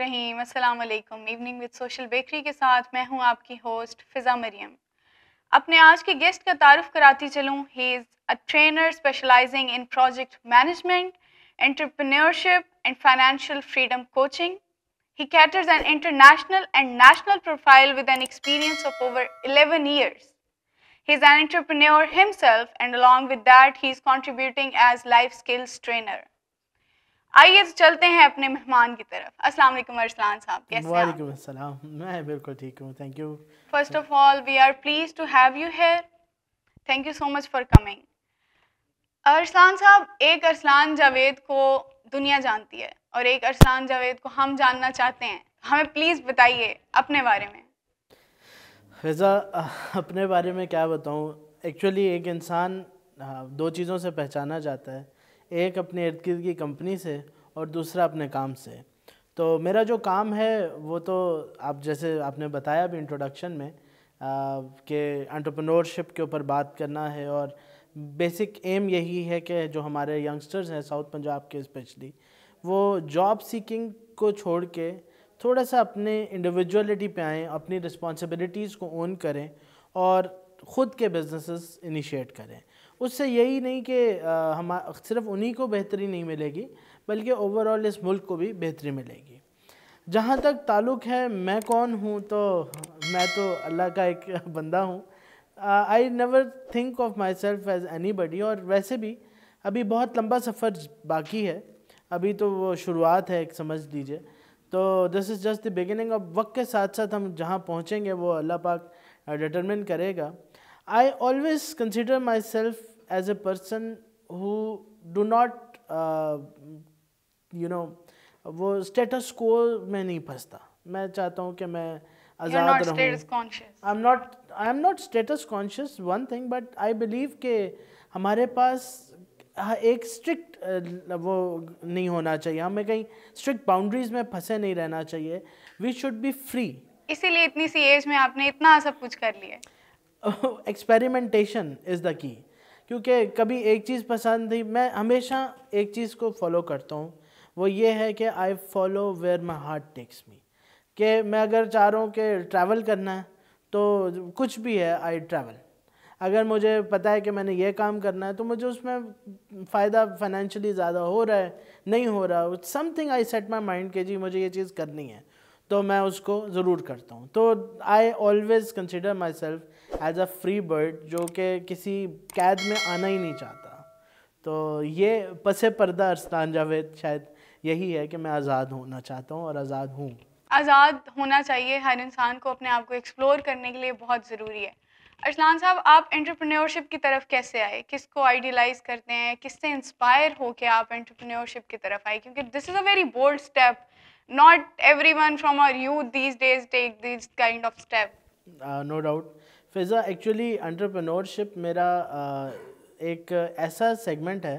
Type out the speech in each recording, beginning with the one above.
रहीम अस्सलाम वालेकुम evening with social bakery के साथ मैं हूं आपकी होस्ट फिज़ा मरियम अपने आज के गेस्ट का तारुफ कराती चलूं he is a trainer specializing in project management entrepreneurship and financial freedom coaching he caters an international and national profile with an experience of over eleven years he is an entrepreneur himself and along with that he is contributing as life skills trainer आइए तो चलते हैं अपने मेहमान की तरफ अस्सलाम वालेकुम अरसलान साहब कैसे हैं वालेकुम अस्सलाम मैं बिल्कुल ठीक हूं thank you first of all we are pleased to have you here thank you so much for coming Arsalan साहब एक अरसलान जावेद को दुनिया जानती है और एक अरसलान जावेद को हम जानना चाहते हैं हमें प्लीज़ बताइए अपने बारे में फिज़ा अपने बारे में क्या बताऊं एक्चुअली एक इंसान हाँ, दो चीज़ों से पहचाना जाता है एक अपने इर्द गिर्द की कंपनी से और दूसरा अपने काम से तो मेरा जो काम है वो तो आप जैसे आपने बताया भी इंट्रोडक्शन में कि एंटरप्रेन्योरशिप के ऊपर बात करना है और बेसिक एम यही है कि जो हमारे यंगस्टर्स हैं साउथ पंजाब के स्पेशली वो जॉब सीकिंग को छोड़ के थोड़ा सा अपने इंडिविजुअलिटी पे आएँ अपनी रिस्पॉन्सिबिलिटीज़ को ओन करें और ख़ुद के बिजनेसेस इनिशिएट करें उससे यही नहीं कि हम सिर्फ उन्हीं को बेहतरी नहीं मिलेगी बल्कि ओवरऑल इस मुल्क को भी बेहतरी मिलेगी जहाँ तक ताल्लुक़ है मैं कौन हूँ तो मैं तो अल्लाह का एक बंदा हूँ I never think of myself as anybody और वैसे भी अभी बहुत लंबा सफ़र बाकी है अभी तो वो शुरुआत है एक समझ लीजिए तो this is just the beginning of वक्त के साथ साथ हम जहाँ पहुँचेंगे वो अल्लाह पाक डिटरमिन करेगा I always consider myself as a person who do not, uh, you know, वो स्टेटस को में नहीं फंसता मैं चाहता हूँ कि मैं आज़ाद रहूँ I am not I am not status conscious one thing but I believe के हमारे पास एक स्ट्रिक्ट वो नहीं होना चाहिए हमें कहीं स्ट्रिक्ट बाउंड्रीज में फंसे नहीं रहना चाहिए वी शुड बी फ्री इसीलिए इतनी सी एज में आपने इतना सब कुछ कर लिया एक्सपेरिमेंटेशन इज़ द की क्योंकि कभी एक चीज़ पसंद थी मैं हमेशा एक चीज़ को फॉलो करता हूँ वो ये है कि I follow where my heart takes me कि मैं अगर चाह रहा हूँ कि ट्रैवल करना है तो कुछ भी है आई ट्रैवल अगर मुझे पता है कि मैंने ये काम करना है तो मुझे उसमें फ़ायदा फाइनेंशियली ज़्यादा हो रहा है नहीं हो रहा something I set my mind के जी मुझे ये चीज़ करनी है तो मैं उसको ज़रूर करता हूँ तो I always consider myself as a free bird जो कि किसी कैद में आना ही नहीं चाहता तो ये पस पर्दा अरस्तान जावेद शायद यही है कि मैं आज़ाद होना चाहता हूँ और आज़ाद हूँ आज़ाद होना चाहिए हर इंसान को अपने आप को एक्सप्लोर करने के लिए बहुत ज़रूरी है अरसलान साहब आप एंटरप्रेन्योरशिप की तरफ कैसे आए किसको आइडियलाइज करते हैं किससे इंस्पायर हो के आप एंटरप्रेन्योरशिप की तरफ आए क्योंकि this is a very bold step not everyone from our youth these days take this kind of step no doubt Fiza actually entrepreneurship मेरा एक ऐसा सेगमेंट है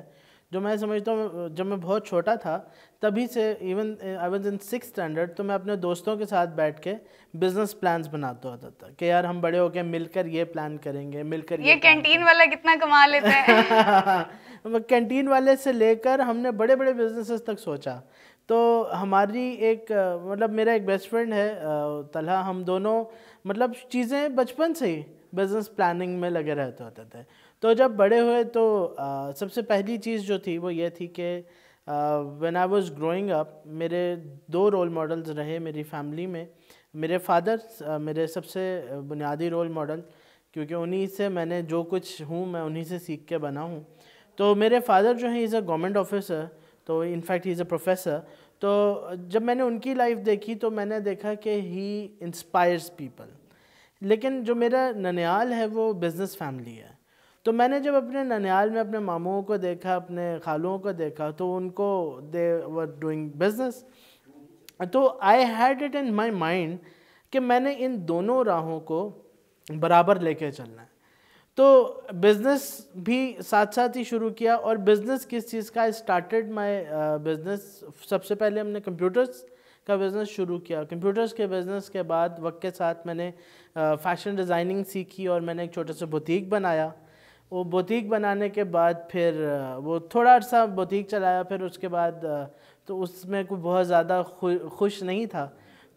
जो मैं समझता हूँ जब मैं बहुत छोटा था तभी से even I was in six standard तो मैं अपने दोस्तों के साथ बैठ के बिजनेस प्लान बनाता होता था कि यार हम बड़े होके मिलकर ये प्लान करेंगे मिलकर ये, ये कैंटीन वाला कितना कमा लेते हैं कैंटीन वाले से लेकर हमने बड़े बड़े बिजनेसेस तक सोचा तो हमारी एक मतलब मेरा एक बेस्ट फ्रेंड है तलहा हम दोनों मतलब चीज़ें बचपन से ही बिज़नेस प्लानिंग में लगे रहते होते थे तो जब बड़े हुए तो आ, सबसे पहली चीज़ जो थी वो ये थी कि when I was growing up मेरे दो रोल मॉडल्स रहे मेरी फैमिली में मेरे फादर मेरे सबसे बुनियादी रोल मॉडल क्योंकि उन्हीं से मैंने जो कुछ हूँ मैं उन्हीं से सीख के बना हूँ तो मेरे फादर जो हैं इज़ अ गवर्नमेंट ऑफिसर तो इनफैक्ट इज़ अ प्रोफेसर तो जब मैंने उनकी लाइफ देखी तो मैंने देखा कि ही इंस्पायर्स पीपल लेकिन जो मेरा ननियाल है वो बिज़नेस फैमिली है तो मैंने जब अपने ननियाल में अपने मामों को देखा अपने खालुओं को देखा तो उनको दे वर डूइंग बिजनेस तो I had it in my mind कि मैंने इन दोनों राहों को बराबर लेके चलना है तो बिज़नेस भी साथ साथ ही शुरू किया और बिज़नेस किस चीज़ का स्टार्टेड माय बिज़नेस सबसे पहले हमने कंप्यूटर्स का बिज़नेस शुरू किया कंप्यूटर्स के बिज़नेस के बाद वक्त के साथ मैंने फ़ैशन uh, डिज़ाइनिंग सीखी और मैंने एक छोटा सा बुटीक बनाया वो बुटीक बनाने के बाद फिर uh, वो थोड़ा अर्सा बुटीक चलाया फिर उसके बाद uh, तो उसमें कोई बहुत ज़्यादा खुश नहीं था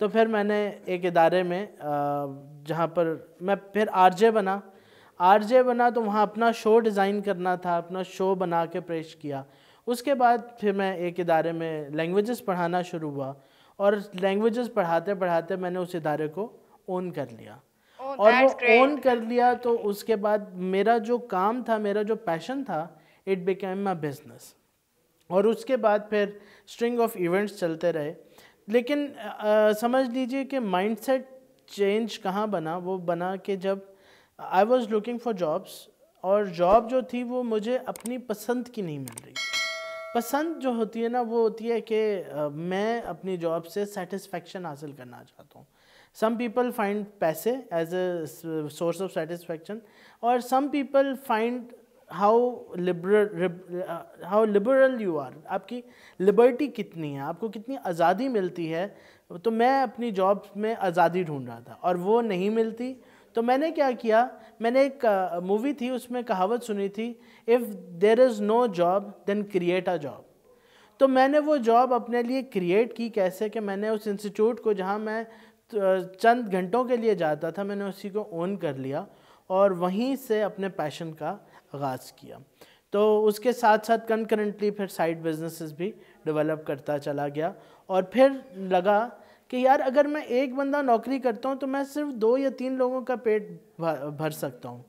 तो फिर मैंने एक इदारे में जहाँ पर मैं फिर आरजे बना आरजे बना तो वहाँ अपना शो डिज़ाइन करना था अपना शो बना के पेश किया उसके बाद फिर मैं एक इदारे में लैंग्वेजेस पढ़ाना शुरू हुआ और लैंग्वेजेस पढ़ाते पढ़ाते मैंने उस इदारे को ओन कर लिया oh, और वो ओन कर लिया तो उसके बाद मेरा जो काम था मेरा जो पैशन था इट बिकेम माई बिजनेस और उसके बाद फिर स्ट्रिंग ऑफ इवेंट्स चलते रहे लेकिन आ, समझ लीजिए कि माइंडसेट चेंज कहाँ बना वो बना कि जब I was looking for jobs और जॉब जो थी वो मुझे अपनी पसंद की नहीं मिल रही पसंद जो होती है ना वो होती है कि मैं अपनी जॉब से सेटिस्फेक्शन हासिल करना चाहता हूँ सम पीपल फाइंड पैसे as a source of satisfaction और some people find how liberal how liberal you are आपकी लिबर्टी कितनी है आपको कितनी आज़ादी मिलती है तो मैं अपनी जॉब में आज़ादी ढूंढ रहा था और वो नहीं मिलती तो मैंने क्या किया मैंने एक मूवी थी उसमें कहावत सुनी थी if there is no job then create a job तो मैंने वो जॉब अपने लिए क्रिएट की कैसे कि मैंने उस इंस्टीट्यूट को जहाँ मैं चंद घंटों के लिए जाता था मैंने उसी को ओन कर लिया और वहीं से अपने पैशन का आगाज़ किया तो उसके साथ साथ कंकरेंटली फिर साइड बिजनेसेस भी डेवलप करता चला गया और फिर लगा कि यार अगर मैं एक बंदा नौकरी करता हूँ तो मैं सिर्फ दो या तीन लोगों का पेट भर सकता हूँ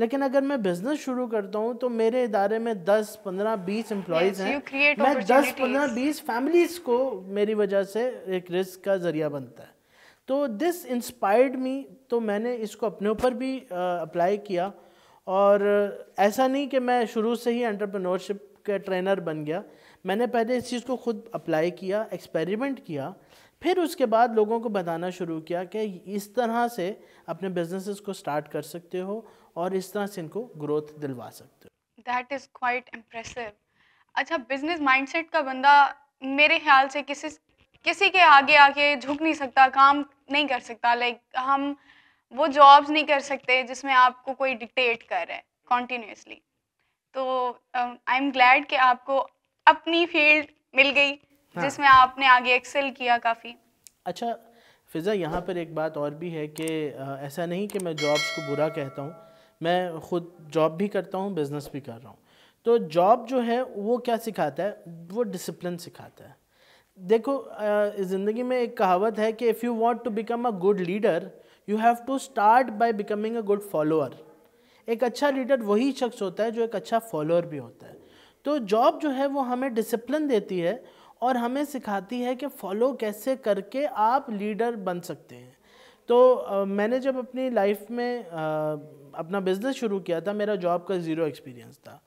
लेकिन अगर मैं बिजनेस शुरू करता हूँ तो मेरे इदारे में दस पंद्रह बीस एम्प्लॉयज़ हैं मैं दस पंद्रह बीस फैमिलीज़ को मेरी वजह से एक रिस्क का ज़रिया बनता है तो दिस इंस्पायर्ड मी तो मैंने इसको अपने ऊपर भी अप्लाई किया और ऐसा नहीं कि मैं शुरू से ही एंटरप्रेन्योरशिप का ट्रेनर बन गया मैंने पहले इस चीज़ को खुद अप्लाई किया एक्सपेरिमेंट किया फिर उसके बाद लोगों को बताना शुरू किया कि इस तरह से अपने बिजनेसेस को स्टार्ट कर सकते हो और इस तरह से इनको ग्रोथ दिलवा सकते हो दैट इज़ क्वाइट इम्प्रेसिव अच्छा बिजनेस माइंडसेट का बंदा मेरे ख्याल से किसी किसी के आगे आके झुक नहीं सकता काम नहीं कर सकता लाइक हम वो जॉब्स नहीं कर सकते जिसमें आपको कोई डिक्टेट कर रहा है कॉन्टीन्यूसली तो आई एम ग्लैड कि आपको अपनी फील्ड मिल गई हाँ। जिसमें आपने आगे एक्सेल किया काफ़ी अच्छा फिज़ा यहाँ पर एक बात और भी है कि ऐसा नहीं कि मैं जॉब्स को बुरा कहता हूँ मैं ख़ुद जॉब भी करता हूँ बिज़नेस भी कर रहा हूँ तो जॉब जो है वो क्या सिखाता है वो डिसिप्लिन सिखाता है देखो ज़िंदगी में एक कहावत है कि if you want to become a good leader you have to start by becoming a good follower एक अच्छा लीडर वही शख्स होता है जो एक अच्छा फॉलोअर भी होता है तो जॉब जो है वो हमें डिसिप्लिन देती है और हमें सिखाती है कि फॉलो कैसे करके आप लीडर बन सकते हैं तो आ, मैंने जब अपनी लाइफ में आ, अपना बिज़नेस शुरू किया था मेरा जॉब का ज़ीरो एक्सपीरियंस था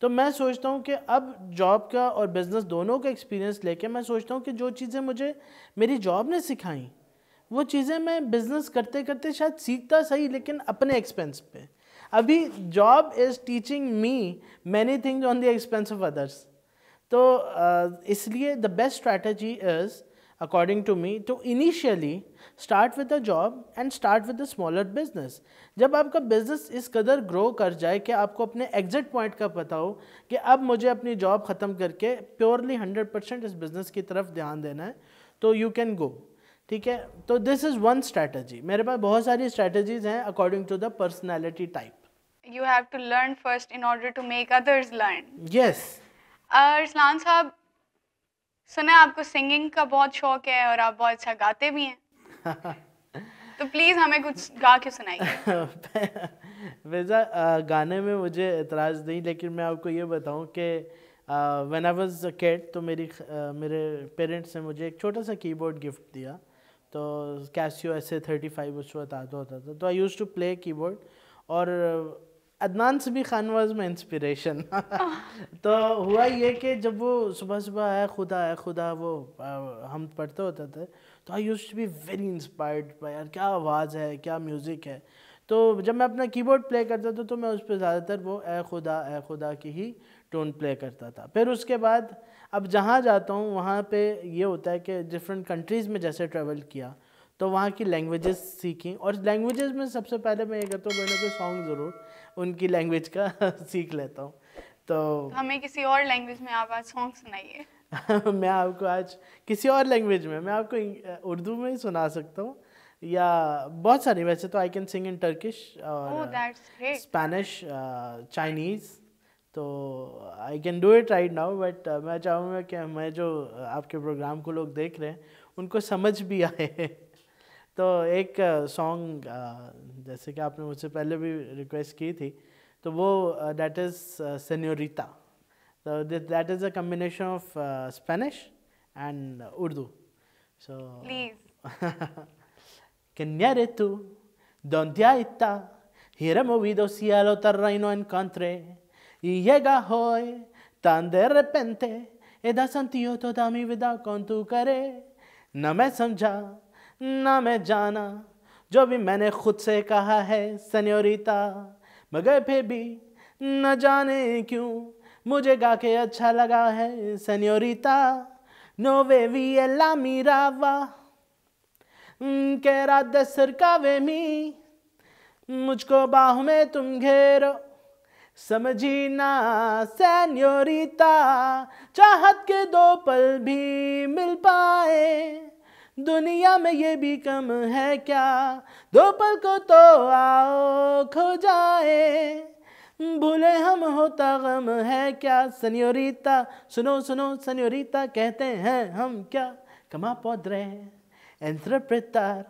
तो मैं सोचता हूँ कि अब जॉब का और बिज़नेस दोनों का एक्सपीरियंस लेके मैं सोचता हूँ कि जो चीज़ें मुझे मेरी जॉब ने सिखाई वो चीज़ें मैं बिज़नेस करते करते शायद सीखता सही लेकिन अपने एक्सपेंस पे अभी job is teaching me many things on the expense of others तो इसलिए the best strategy is according to me to initially start with a job and start with a smaller business जब आपका business इस कदर grow कर जाए कि आपको अपने एग्जिट पॉइंट का पता हो कि अब मुझे अपनी जॉब ख़त्म करके प्योरली हंड्रेड परसेंट इस बिज़नेस की तरफ ध्यान देना है तो यू कैन गो ठीक है तो दिस इज़ वन स्ट्रैटेजी मेरे पास बहुत सारी स्ट्रैटेजीज हैं according to the personality type you have to learn first in order to make others learn yes Arsalan साहब सुना है आपको सिंगिंग का बहुत शौक है और आप बहुत अच्छा गाते भी हैं तो प्लीज़ हमें कुछ गा के सुनाइए वैसा गाने में मुझे इतराज़ नहीं लेकिन मैं आपको ये बताऊं कि वन आई वॉज कैट तो मेरी uh, मेरे पेरेंट्स ने मुझे एक छोटा सा कीबोर्ड गिफ्ट दिया तो कैसियो ऐसे थर्टी फाइव उस वक्त आता होता था तो I use to play keyboard और अदनान से भी खान वाज में इंस्पिरेशन तो हुआ ये कि जब वो सुबह सुबह आया खुदा आया खुदा वो हम पढ़ते होते थे तो I use be very inspired by यार क्या आवाज़ है क्या म्यूज़िक है तो जब मैं अपना कीबोर्ड प्ले करता था तो मैं उस पर ज़्यादातर वो ए खुदा ए खुदा की ही टोन प्ले करता था फिर उसके बाद अब जहाँ जाता हूँ वहाँ पे ये होता है कि डिफरेंट कंट्रीज़ में जैसे ट्रेवल किया तो वहाँ की लैंग्वेजेस सीखी और लैंग्वेजेस में सबसे पहले मैं ये करता हूँ मैंने कोई सॉन्ग ज़रूर उनकी लैंग्वेज का सीख लेता हूँ तो, तो हमें किसी और लैंग्वेज में आप आज सॉन्ग सुनाइए मैं आपको आज किसी और लैंग्वेज में मैं आपको उर्दू में ही सुना सकता हूँ या बहुत सारी वैसे तो I can sing in Turkish और स्पेनिश oh, चाइनीज़ तो I can do it right now but मैं चाहूँगा कि मैं जो आपके प्रोग्राम को लोग देख रहे हैं उनको समझ भी आए तो एक सॉन्ग जैसे कि आपने मुझसे पहले भी रिक्वेस्ट की थी तो वो दैट इज़ सेनोरिता तो that is a combination of Spanish and Urdu so कन्या रेतु दौंतिया इत्ता हिर मोवी दो सियालो तर रहीनो इन कंट्रे ये गा तां दे रेपेंटे एदा संतियो तो दामी विदा कौन तू करे न मैं समझा ना मैं जाना जो भी मैंने खुद से कहा है सन्योरिता मगर फिर भी न जाने क्यों मुझे गा के अच्छा लगा है सन्योरिता नो वे वी एला मीरा वाह कहरा दसर का वे मी मुझको बाहों में तुम घेरो समझी ना सैन्योरिता चाहत के दो पल भी मिल पाए दुनिया में ये भी कम है क्या दो पल को तो आओ खो जाए भूले हम होता गम है क्या सनियोरिता सुनो सुनो सनियोरिता कहते हैं हम क्या कमा पौधरे एंसर प्रतार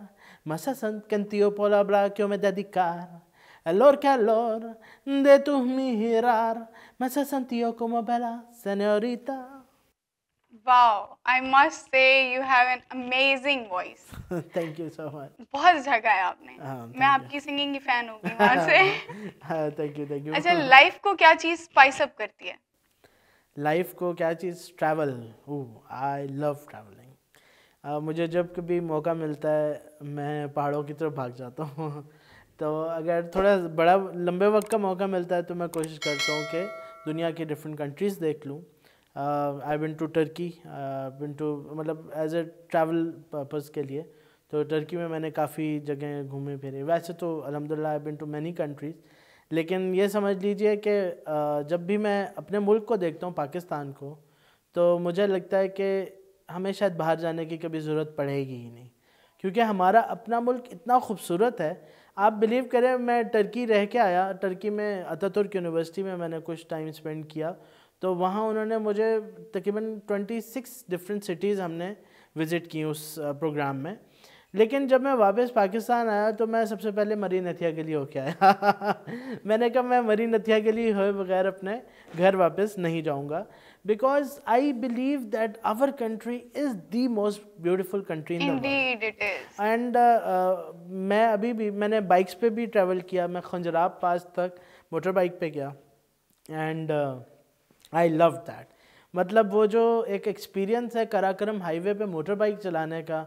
मसा संत कंती पोला ब्रा क्यों में दिकार एलोर क्या लोर दे तुम ही हिरार मसा संतियो को मोबाइला senorita wow I must say you have an amazing voice thank you so much बहुत जगह आपने हाँ, मैं आपकी सिंगिंग की फैन हो गई वहां से थैंक यू थैंक यू अच्छा लाइफ को क्या चीज स्पाइस अप करती है लाइफ को क्या चीज़ ट्रैवल आई लव ट्रैवलिंग मुझे जब कभी मौका मिलता है मैं पहाड़ों की तरफ भाग जाता हूँ तो अगर थोड़ा बड़ा लंबे वक्त का मौका मिलता है तो मैं कोशिश करता हूँ कि दुनिया की डिफरेंट कंट्रीज़ देख लूँ I been to Turkey been to मतलब एज ए ट्रैवल पर्पज़ के लिए तो टर्की में मैंने काफ़ी जगह घूमे फिरे वैसे तो अलहमदिल्ला I been to many countries लेकिन ये समझ लीजिए कि uh, जब भी मैं अपने मुल्क को देखता हूँ पाकिस्तान को तो मुझे लगता है कि हमें शायद बाहर जाने की कभी ज़रूरत पड़ेगी ही नहीं क्योंकि हमारा अपना मुल्क इतना खूबसूरत है आप बिलीव करें मैं टर्की रह के आया टर्की में अतातुर्क यूनिवर्सिटी में मैंने कुछ टाइम स्पेंड किया तो वहाँ उन्होंने मुझे तकरीबन 26 डिफरेंट सिटीज़ हमने विज़िट की उस प्रोग्राम में लेकिन जब मैं वापस पाकिस्तान आया तो मैं सबसे पहले मरी नथिया के लिए होके आया मैंने कहा मैं मरी नथिया के लिए होए बगैर अपने घर वापस नहीं जाऊंगा because I believe that our country is the most beautiful country in and मैं अभी भी मैंने बाइक्स पे भी ट्रैवल किया मैं खंजराब पास तक मोटर बाइक पे गया and uh, I love that मतलब वो जो एक एक्सपीरियंस है कराक्रम हाईवे पे मोटर बाइक चलाने का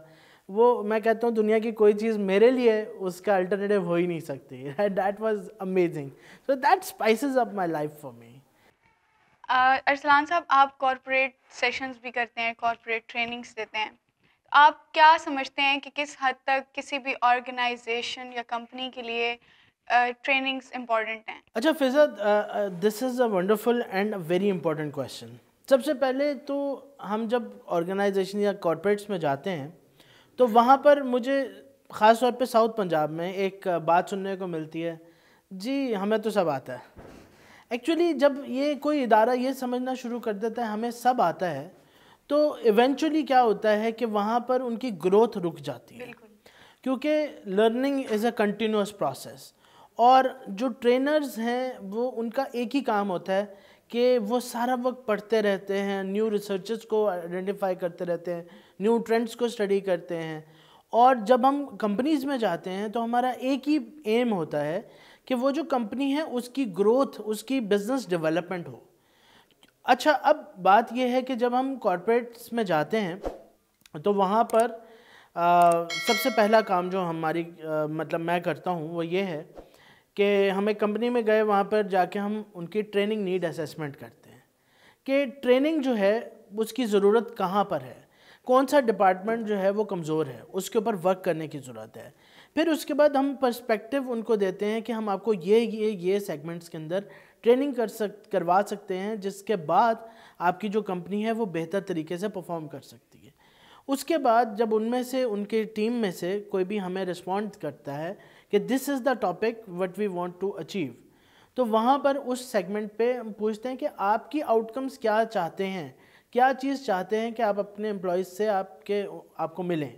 वो मैं कहता हूँ दुनिया की कोई चीज़ मेरे लिए उसका अल्टरनेटिव हो ही नहीं सकती that was amazing so that spices up my life for me Arsalan साहब आप कॉरपोरेट सेशंस भी करते हैं कॉरपोरेट ट्रेनिंग्स देते हैं आप क्या समझते हैं कि किस हद तक किसी भी ऑर्गेनाइजेशन या कंपनी के लिए ट्रेनिंग्स इम्पॉर्टेंट हैं अच्छा Fiza this is a wonderful and very important question सबसे पहले तो हम जब ऑर्गेनाइजेशन या कॉरपोरेट्स में जाते हैं तो वहाँ पर मुझे ख़ास तौर पे साउथ पंजाब में एक बात सुनने को मिलती है जी हमें तो सब आता है एक्चुअली जब ये कोई इदारा ये समझना शुरू कर देता है हमें सब आता है तो इवेंचुअली क्या होता है कि वहाँ पर उनकी ग्रोथ रुक जाती है क्योंकि learning is a continuous process और जो ट्रेनर्स हैं वो उनका एक ही काम होता है कि वो सारा वक्त पढ़ते रहते हैं न्यू रिसर्चेस को आइडेंटिफाई करते रहते हैं न्यू ट्रेंड्स को स्टडी करते हैं और जब हम कंपनीज़ में जाते हैं तो हमारा एक ही एम होता है कि वो जो कंपनी है उसकी ग्रोथ उसकी बिज़नेस डेवलपमेंट हो अच्छा अब बात यह है कि जब हम कॉरपोरेट्स में जाते हैं तो वहाँ पर आ, सबसे पहला काम जो हमारी आ, मतलब मैं करता हूँ वो ये है कि हमें कंपनी में गए वहाँ पर जाके हम उनकी ट्रेनिंग नीड असेसमेंट करते हैं कि ट्रेनिंग जो है उसकी ज़रूरत कहाँ पर है कौन सा डिपार्टमेंट जो है वो कमज़ोर है उसके ऊपर वर्क करने की ज़रूरत है फिर उसके बाद हम पर्सपेक्टिव उनको देते हैं कि हम आपको ये ये ये सेगमेंट्स के अंदर ट्रेनिंग कर सक करवा सकते हैं जिसके बाद आपकी जो कंपनी है वो बेहतर तरीके से परफॉर्म कर सकती है उसके बाद जब उनमें से उनके टीम में से कोई भी हमें रिस्पॉन्ड करता है कि this is the topic what we want to achieve तो वहाँ पर उस सेगमेंट पे पूछते हैं कि आपकी आउटकम्स क्या चाहते हैं क्या चीज़ चाहते हैं कि आप अपने एम्प्लॉयज़ से आपके आपको मिलें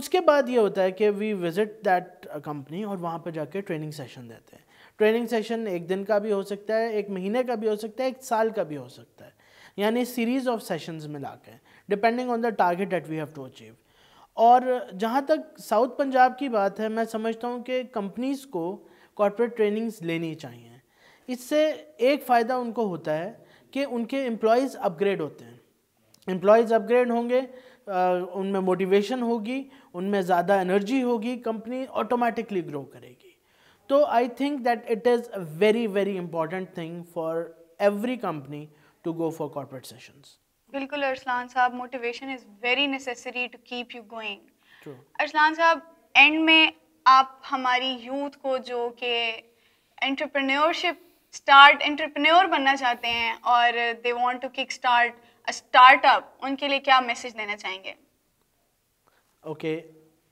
उसके बाद ये होता है कि वी विज़िट दैट कंपनी और वहाँ पर जाके ट्रेनिंग सेशन देते हैं ट्रेनिंग सेशन एक दिन का भी हो सकता है एक महीने का भी हो सकता है एक साल का भी हो सकता है यानी सीरीज़ ऑफ सेशंस में के depending on the target date we have to achieve और जहाँ तक साउथ पंजाब की बात है मैं समझता हूँ कि कंपनीज़ को कॉरपोरेट ट्रेनिंग्स लेनी चाहिए इससे एक फ़ायदा उनको होता है कि उनके एम्प्लॉयज़ अपग्रेड होते हैं एम्प्लॉयज़ अपग्रेड होंगे उनमें मोटिवेशन होगी उनमें ज़्यादा एनर्जी होगी कंपनी ऑटोमेटिकली ग्रो करेगी तो I think that it is a very very important thing for every company to go for corporate sessions बिल्कुल अरसलान साहब motivation is very necessary to keep you going Arsalan साहब and में आप हमारी youth को जो कि एंटरप्रेन्योरशिप स्टार्ट एंटरप्रेन्योर बनना चाहते हैं और they want to kick start a startup उनके लिए क्या मैसेज देना चाहेंगे ओके okay,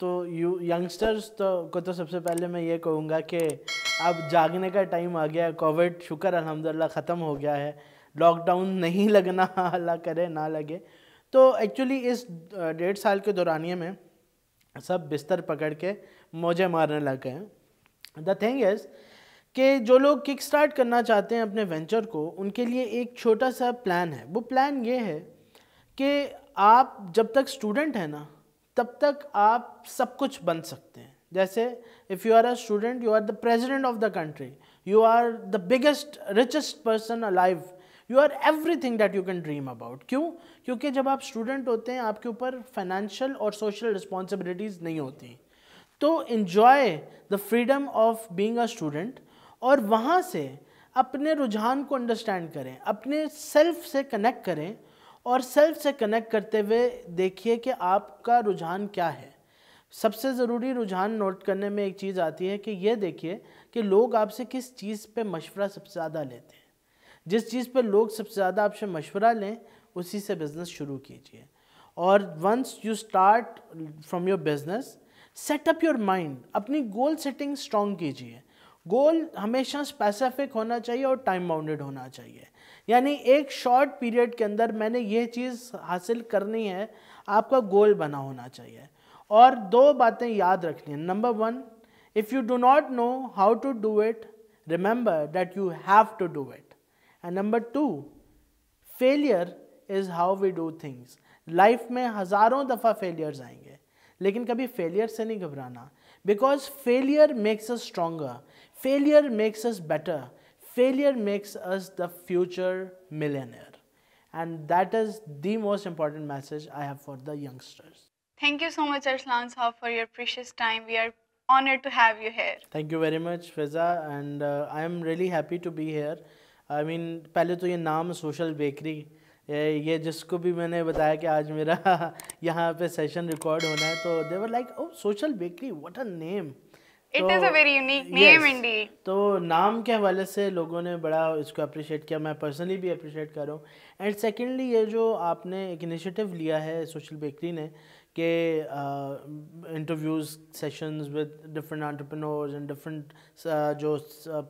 तो यू यंगस्टर्स तो को तो सबसे पहले मैं ये कहूँगा कि अब जागने का टाइम आ गया है कोविड शुक्र अलहमदिल्ला ख़त्म हो गया है लॉकडाउन नहीं लगना अल्लाह करे ना लगे तो एक्चुअली इस डेढ़ साल के दौरानिए में सब बिस्तर पकड़ के मोजे मारने लग गए द थिंग इज़ कि जो लोग किक स्टार्ट करना चाहते हैं अपने वेंचर को उनके लिए एक छोटा सा प्लान है वो प्लान ये है कि आप जब तक स्टूडेंट हैं ना तब तक आप सब कुछ बन सकते हैं जैसे if you are a student you are the president of the country you are the biggest richest person a life you are everything that you can dream about क्यों क्योंकि जब आप स्टूडेंट होते हैं आपके ऊपर फाइनेंशियल और social responsibilities नहीं होती तो enjoy the freedom of being a student और वहाँ से अपने रुझान को अंडरस्टैंड करें अपने सेल्फ से कनेक्ट करें और सेल्फ से कनेक्ट करते हुए देखिए कि आपका रुझान क्या है सबसे ज़रूरी रुझान नोट करने में एक चीज़ आती है कि ये देखिए कि लोग आपसे किस चीज़ पे मशवरा सबसे ज़्यादा लेते हैं जिस चीज़ पर लोग सबसे ज़्यादा आपसे मशवरा लें उसी से बिज़नेस शुरू कीजिए और once you start from your business setup your mind अपनी गोल सेटिंग स्ट्रॉन्ग कीजिए गोल हमेशा स्पेसिफिक होना चाहिए और टाइम बाउंडेड होना चाहिए यानी एक शॉर्ट पीरियड के अंदर मैंने ये चीज़ हासिल करनी है आपका गोल बना होना चाहिए और दो बातें याद रखनी है number one if you do not know how to do it remember that you have to do it And number two, failure is how we do things life में हज़ारों दफ़ा फेलियर्स आएंगे लेकिन कभी फेलियर से नहीं घबराना because failure makes us stronger failure makes us better failure makes us the future millionaire and that is the most important message I have for the youngsters thank you so much Arsalan साहब for your precious time we are honored to have you here thank you very much fiza and uh, i am really happy to be here I I mean mean, पहले तो ये नाम social bakery ये जिसको भी मैंने बताया कि आज मेरा यहाँ पे सेशन रिकॉर्ड होना है तो they were like oh Social Bakery what a name it is a very unique name इंडी तो नाम के हवाले से लोगों ने बड़ा इसको अप्रिशिएट किया मैं पर्सनली भी अप्रिशिएट कर रहा हूँ एंड सेकेंडली ये जो आपने एक इनिशिएटिव लिया है सोशल बेकरी ने के interviews sessions with different entrepreneurs and different जो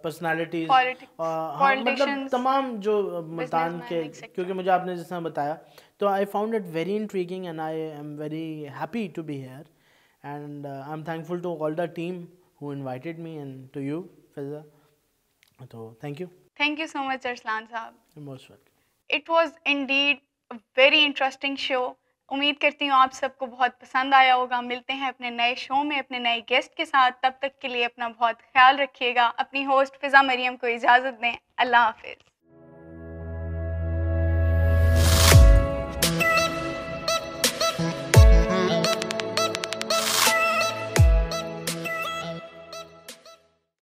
पर्सनालिटीज हाँ मतलब तमाम जो मुल्तान के क्योंकि मुझे आपने जिसना बताया तो I found it very intriguing and I am very happy to be here and I am thankful to all the team who invited me and to you Fiza तो thank you Thank you so much, Arslan Saab. You're most welcome. It was indeed a very interesting show. उम्मीद करती हूँ आप सबको बहुत पसंद आया होगा मिलते हैं अपने नए शो में अपने नए गेस्ट के साथ तब तक के लिए अपना बहुत ख्याल रखिएगा अपनी होस्ट फिज़ा मरियम को इजाज़त दें अल्लाह हाफिज़